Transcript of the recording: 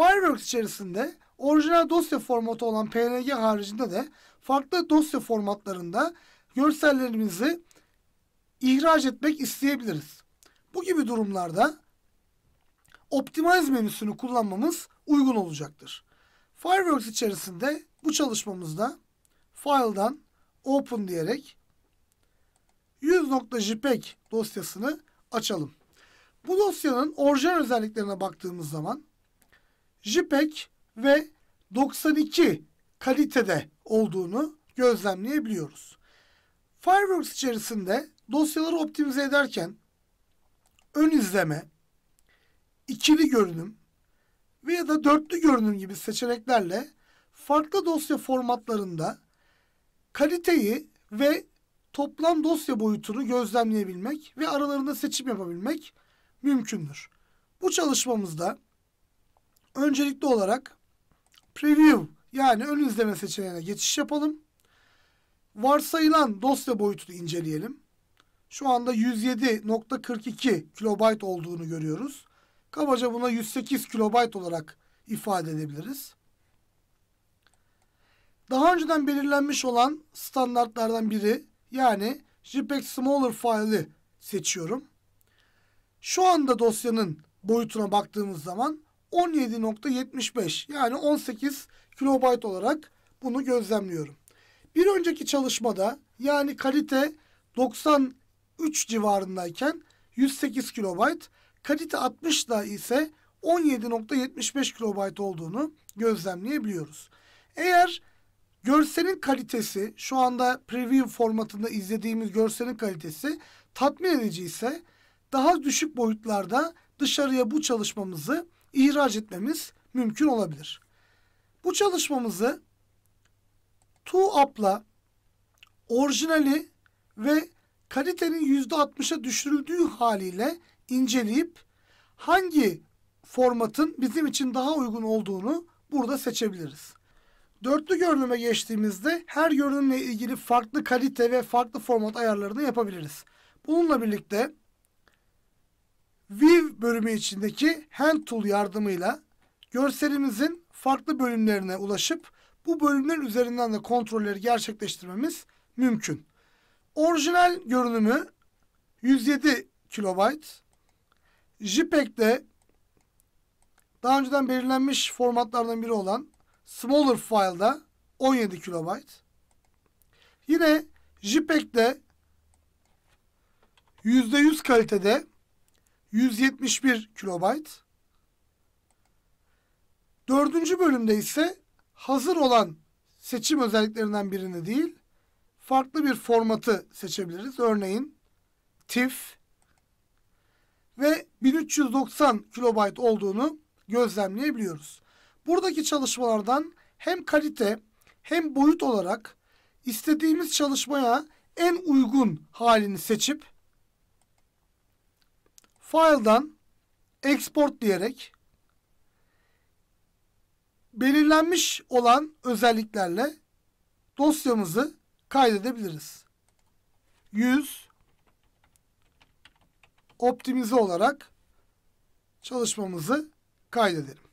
Fireworks içerisinde orijinal dosya formatı olan PNG haricinde de farklı dosya formatlarında görsellerimizi ihraç etmek isteyebiliriz. Bu gibi durumlarda Optimize menüsünü kullanmamız uygun olacaktır. Fireworks içerisinde bu çalışmamızda file'dan open diyerek 100.jpg dosyasını açalım. Bu dosyanın orijinal özelliklerine baktığımız zaman JPEG ve 92 kalitede olduğunu gözlemleyebiliyoruz. Fireworks içerisinde dosyaları optimize ederken ön izleme, ikili görünüm veya da dörtlü görünüm gibi seçeneklerle farklı dosya formatlarında kaliteyi ve toplam dosya boyutunu gözlemleyebilmek ve aralarında seçim yapabilmek mümkündür. Bu çalışmamızda Öncelikli olarak preview yani ön izleme seçeneğine geçiş yapalım. Varsayılan dosya boyutunu inceleyelim. Şu anda 107.42 kilobayt olduğunu görüyoruz. Kabaca buna 108 kilobayt olarak ifade edebiliriz. Daha önceden belirlenmiş olan standartlardan biri yani JPEG Smaller file'i seçiyorum. Şu anda dosyanın boyutuna baktığımız zaman 17.75 yani 18 kilobayt olarak bunu gözlemliyorum. Bir önceki çalışmada yani kalite 93 civarındayken 108 kilobayt, kalite 60 da ise 17.75 kilobayt olduğunu gözlemleyebiliyoruz. Eğer görselin kalitesi şu anda preview formatında izlediğimiz görselin kalitesi tatmin edici ise daha düşük boyutlarda dışarıya bu çalışmamızı ihraç etmemiz mümkün olabilir. Bu çalışmamızı TUAP'la orijinali ve kalitenin %60'a düşürüldüğü haliyle inceleyip hangi formatın bizim için daha uygun olduğunu burada seçebiliriz. Dörtlü görünüme geçtiğimizde her görünümle ilgili farklı kalite ve farklı format ayarlarını yapabiliriz. Bununla birlikte View bölümü içindeki Hand Tool yardımıyla görselimizin farklı bölümlerine ulaşıp bu bölümler üzerinden de kontrolleri gerçekleştirmemiz mümkün. Orijinal görünümü 107 kilobayt. JPEG'de daha önceden belirlenmiş formatlardan biri olan smaller file'da 17 kilobayt. Yine JPEG'de %100 kalitede 171 kilobayt. Dördüncü bölümde ise hazır olan seçim özelliklerinden birini değil, farklı bir formatı seçebiliriz. Örneğin TIFF ve 1390 kilobayt olduğunu gözlemleyebiliyoruz. Buradaki çalışmalardan hem kalite hem boyut olarak istediğimiz çalışmaya en uygun halini seçip File'dan export diyerek belirlenmiş olan özelliklerle dosyamızı kaydedebiliriz. 100 optimize olarak çalışmamızı kaydedelim.